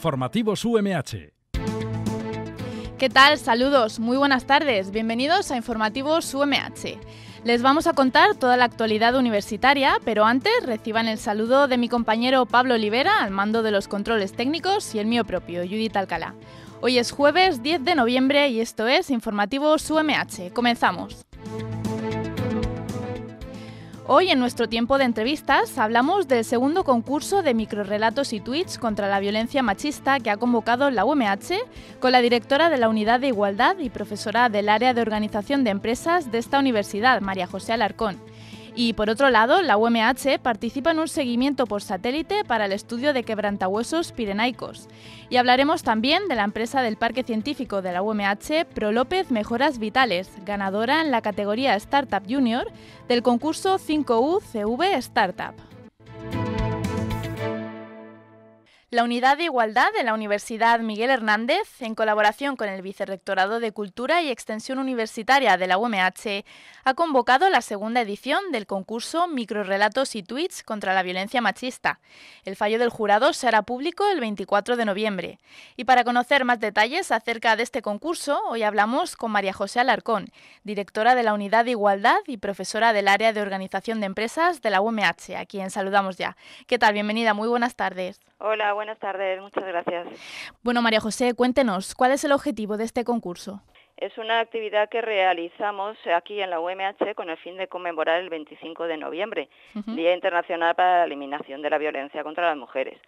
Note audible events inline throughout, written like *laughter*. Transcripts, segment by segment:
Informativos UMH. ¿Qué tal? Saludos, muy buenas tardes. Bienvenidos a Informativos UMH. Les vamos a contar toda la actualidad universitaria, pero antes reciban el saludo de mi compañero Pablo Olivera al mando de los controles técnicos y el mío propio, Judith Alcalá. Hoy es jueves 10 de noviembre y esto es Informativos UMH. Comenzamos. Hoy en nuestro tiempo de entrevistas hablamos del segundo concurso de microrelatos y tweets contra la violencia machista que ha convocado la UMH con la directora de la Unidad de Igualdad y profesora del área de organización de empresas de esta universidad, María José Alarcón. Y por otro lado, la UMH participa en un seguimiento por satélite para el estudio de quebrantahuesos pirenaicos. Y hablaremos también de la empresa del Parque Científico de la UMH, Pro López Mejoras Vitales, ganadora en la categoría Startup Junior del concurso 5U CV Startup. La Unidad de Igualdad de la Universidad Miguel Hernández, en colaboración con el Vicerrectorado de Cultura y Extensión Universitaria de la UMH, ha convocado la segunda edición del concurso Microrrelatos y Tweets contra la Violencia Machista. El fallo del jurado se hará público el 24 de noviembre. Y para conocer más detalles acerca de este concurso, hoy hablamos con María José Alarcón, directora de la Unidad de Igualdad y profesora del área de Organización de Empresas de la UMH, a quien saludamos ya. ¿Qué tal? Bienvenida, muy buenas tardes. Hola, buenas tardes, muchas gracias. Bueno, María José, cuéntenos, ¿cuál es el objetivo de este concurso? Es una actividad que realizamos aquí en la UMH con el fin de conmemorar el 25 de noviembre, Día Internacional para la Eliminación de la Violencia contra las Mujeres.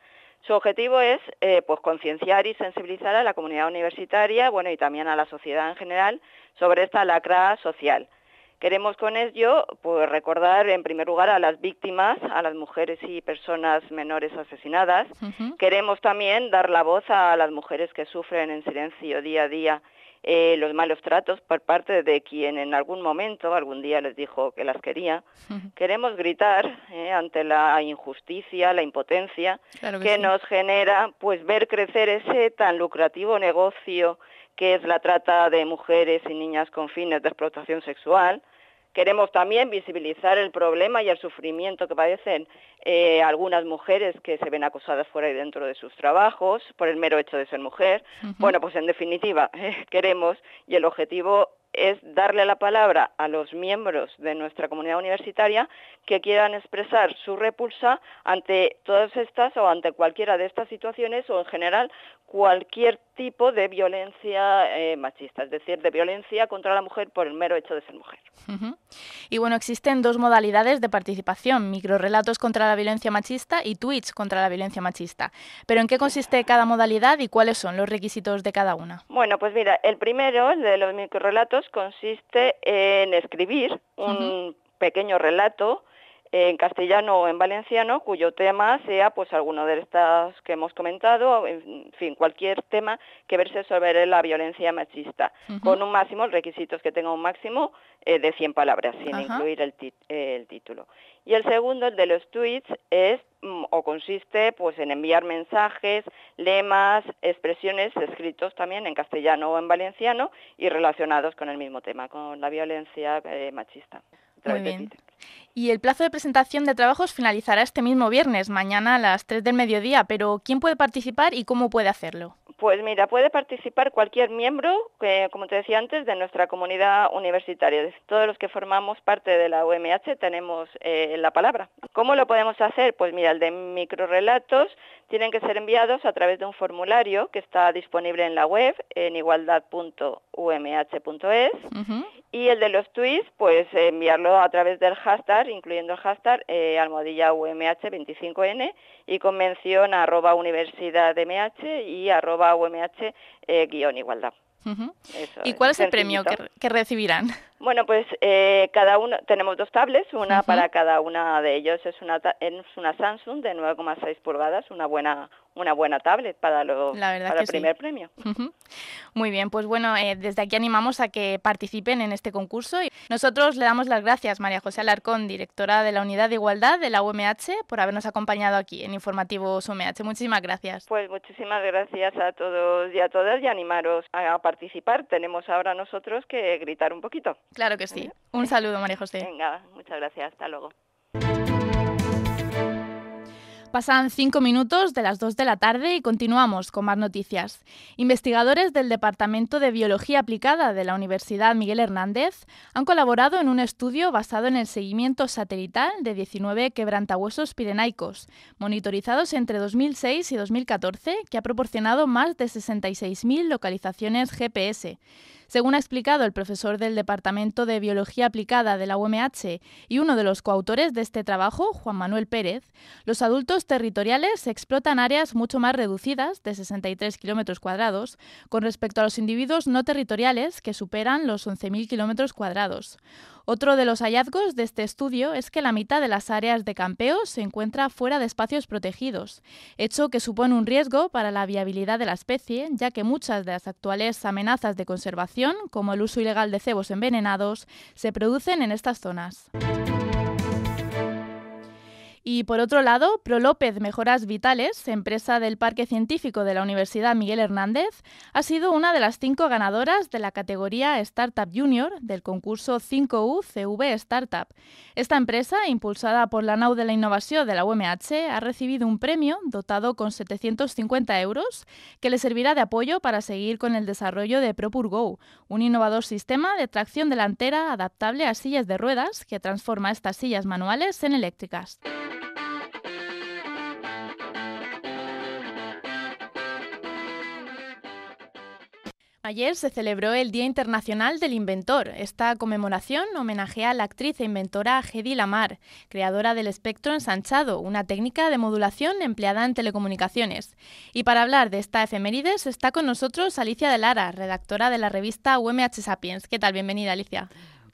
Su objetivo es eh, pues, concienciar y sensibilizar a la comunidad universitaria bueno, y también a la sociedad en general sobre esta lacra social Queremos con ello pues, recordar en primer lugar a las víctimas, a las mujeres y personas menores asesinadas. Queremos también dar la voz a las mujeres que sufren en silencio día a día eh, los malos tratos por parte de quien en algún momento, algún día les dijo que las quería. Queremos gritar eh, ante la injusticia, la impotencia que, nos genera pues ver crecer ese tan lucrativo negocio que es la trata de mujeres y niñas con fines de explotación sexual. Queremos también visibilizar el problema y el sufrimiento que padecen eh, algunas mujeres que se ven acosadas fuera y dentro de sus trabajos por el mero hecho de ser mujer. Bueno, pues en definitiva, *laughs* eh, queremos y el objetivo es darle la palabra a los miembros de nuestra comunidad universitaria que quieran expresar su repulsa ante todas estas o ante cualquiera de estas situaciones o en general cualquier tipo de violencia eh, machista, es decir, de violencia contra la mujer por el mero hecho de ser mujer. Y bueno, existen dos modalidades de participación, microrelatos contra la violencia machista y tweets contra la violencia machista. Pero ¿en qué consiste cada modalidad y cuáles son los requisitos de cada una? Bueno, pues mira, el primero, el de los microrelatos, consiste en escribir un pequeño relato en castellano o en valenciano, cuyo tema sea pues alguno de estas que hemos comentado, en fin, cualquier tema que verse sobre la violencia machista, con un máximo, el requisito es que tenga un máximo eh, de 100 palabras, sin incluir eh, el, título. Y el segundo, el de los tweets, es mm, o consiste pues en enviar mensajes, lemas, expresiones escritos también en castellano o en valenciano y relacionados con el mismo tema, con la violencia eh, machista. Y el plazo de presentación de trabajos finalizará este mismo viernes, mañana a las 3 del mediodía, pero ¿quién puede participar y cómo puede hacerlo? Pues mira, puede participar cualquier miembro, que, como te decía antes, de nuestra comunidad universitaria. Todos los que formamos parte de la UMH tenemos eh, la palabra. ¿Cómo lo podemos hacer? Pues mira, el de microrelatos tienen que ser enviados a través de un formulario que está disponible en la web en igualdad.umh.es y el de los tweets, pues eh, enviarlo a través del hashtag, incluyendo el hashtag eh, almohadilla UMH25N y convención mención arroba y arroba UMH eh, igualdad. ¿Y cuál es, el premio que recibirán? Bueno, pues eh, cada uno tenemos dos tablets, una para cada una de ellos es una Samsung de 9,6 pulgadas, una buena una buena tablet para, el primer premio. Muy bien, pues bueno, eh, desde aquí animamos a que participen en este concurso. Y nosotros le damos las gracias, María José Alarcón, directora de la Unidad de Igualdad de la UMH, por habernos acompañado aquí en Informativos UMH. Muchísimas gracias. Pues muchísimas gracias a todos y a todas y animaros a participar. Tenemos ahora nosotros que gritar un poquito. Claro que sí. *laughs* Un saludo, María José. Venga, muchas gracias. Hasta luego. Pasan cinco minutos de las dos de la tarde y continuamos con más noticias. Investigadores del Departamento de Biología Aplicada de la Universidad Miguel Hernández han colaborado en un estudio basado en el seguimiento satelital de 19 quebrantahuesos pirenaicos, monitorizados entre 2006 y 2014, que ha proporcionado más de 66.000 localizaciones GPS. Según ha explicado el profesor del Departamento de Biología Aplicada de la UMH y uno de los coautores de este trabajo, Juan Manuel Pérez, los adultos territoriales explotan áreas mucho más reducidas, de 63 km cuadrados, con respecto a los individuos no territoriales, que superan los 11.000 km cuadrados. Otro de los hallazgos de este estudio es que la mitad de las áreas de campeo se encuentra fuera de espacios protegidos, hecho que supone un riesgo para la viabilidad de la especie, ya que muchas de las actuales amenazas de conservación, como el uso ilegal de cebos envenenados, se producen en estas zonas. Y por otro lado, ProLópez Mejoras Vitales, empresa del Parque Científico de la Universidad Miguel Hernández, ha sido una de las cinco ganadoras de la categoría Startup Junior del concurso 5U CV Startup. Esta empresa, impulsada por la NAU de la Innovación de la UMH, ha recibido un premio dotado con 750 euros que le servirá de apoyo para seguir con el desarrollo de ProPurGo, un innovador sistema de tracción delantera adaptable a sillas de ruedas que transforma estas sillas manuales en eléctricas. Ayer se celebró el Día Internacional del Inventor. Esta conmemoración homenajea a la actriz e inventora Hedy Lamar, creadora del espectro ensanchado, una técnica de modulación empleada en telecomunicaciones. Y para hablar de esta efemérides está con nosotros Alicia de Lara, redactora de la revista UMH Sapiens. ¿Qué tal? Bienvenida, Alicia.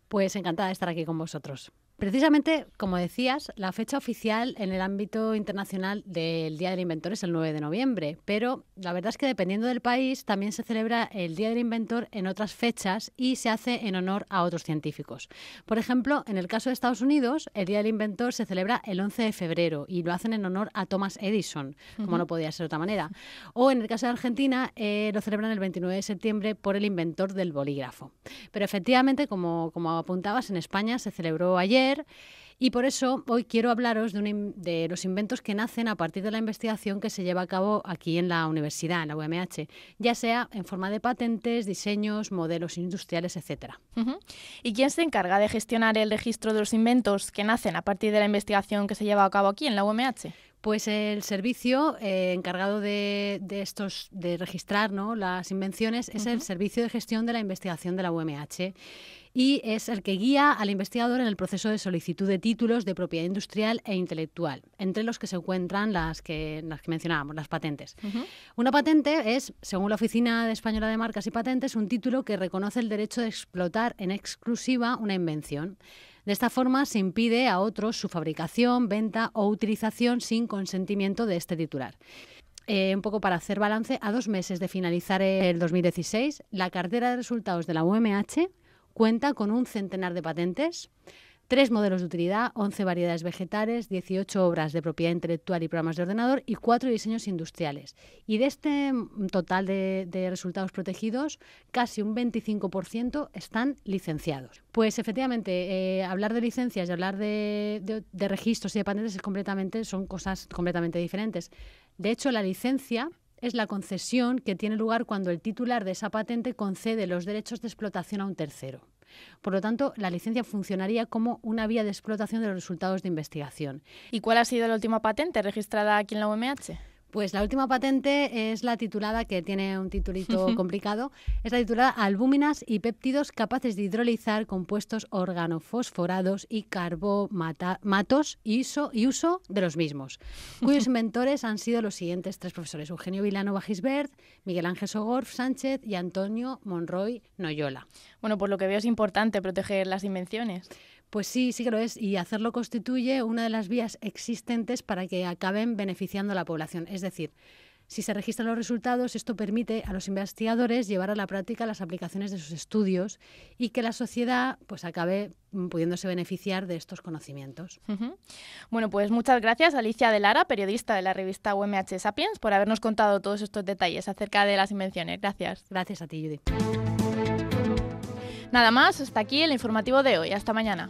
Pues encantada de estar aquí con vosotros. Precisamente, como decías, la fecha oficial en el ámbito internacional del Día del Inventor es el 9 de noviembre, pero la verdad es que dependiendo del país también se celebra el Día del Inventor en otras fechas y se hace en honor a otros científicos. Por ejemplo, en el caso de Estados Unidos, el Día del Inventor se celebra el 11 de febrero y lo hacen en honor a Thomas Edison, como no podía ser de otra manera. O en el caso de Argentina, eh, lo celebran el 29 de septiembre por el inventor del bolígrafo. Pero efectivamente, como, como apuntabas, en España se celebró ayer y por eso hoy quiero hablaros de, los inventos que nacen a partir de la investigación que se lleva a cabo aquí en la universidad, en la UMH, ya sea en forma de patentes, diseños, modelos industriales, etc. ¿Y quién se encarga de gestionar el registro de los inventos que nacen a partir de la investigación que se lleva a cabo aquí en la UMH? Pues el servicio eh, encargado de, estos, de registrar las invenciones, es el Servicio de Gestión de la Investigación de la UMH y es el que guía al investigador en el proceso de solicitud de títulos de propiedad industrial e intelectual, entre los que se encuentran las que, las mencionábamos, las patentes. Una patente es, según la Oficina Española de Marcas y Patentes, un título que reconoce el derecho de explotar en exclusiva una invención. De esta forma se impide a otros su fabricación, venta o utilización sin consentimiento de este titular. Eh, un poco para hacer balance, a dos meses de finalizar el 2016, la cartera de resultados de la UMH cuenta con un centenar de patentes, Tres modelos de utilidad, 11 variedades vegetales, 18 obras de propiedad intelectual y programas de ordenador y cuatro diseños industriales. Y de este mm, total de, resultados protegidos, casi un 25% están licenciados. Pues efectivamente, eh, hablar de licencias y hablar de, registros y de patentes es completamente, son cosas completamente diferentes. De hecho, la licencia es la concesión que tiene lugar cuando el titular de esa patente concede los derechos de explotación a un tercero. Por lo tanto, la licencia funcionaría como una vía de explotación de los resultados de investigación. ¿Y cuál ha sido la última patente registrada aquí en la UMH? Pues la última patente es la titulada, que tiene un *laughs* titulito complicado, es la titulada Albúminas y péptidos capaces de hidrolizar compuestos organofosforados y carbomatos y uso de los mismos, *laughs* cuyos inventores han sido los siguientes tres profesores, Eugenio Vilano Bajisbert, Miguel Ángel Sogorf Sánchez y Antonio Monroy Noyola. Bueno, por lo que veo es importante proteger las invenciones. Pues sí, sí que lo es. Y hacerlo constituye una de las vías existentes para que acaben beneficiando a la población. Es decir, si se registran los resultados, esto permite a los investigadores llevar a la práctica las aplicaciones de sus estudios y que la sociedad pues acabe mm, pudiéndose beneficiar de estos conocimientos. Bueno, pues muchas gracias Alicia de Lara, periodista de la revista UMH Sapiens, por habernos contado todos estos detalles acerca de las invenciones. Gracias. Gracias a ti, Judith. Nada más, hasta aquí el informativo de hoy. Hasta mañana.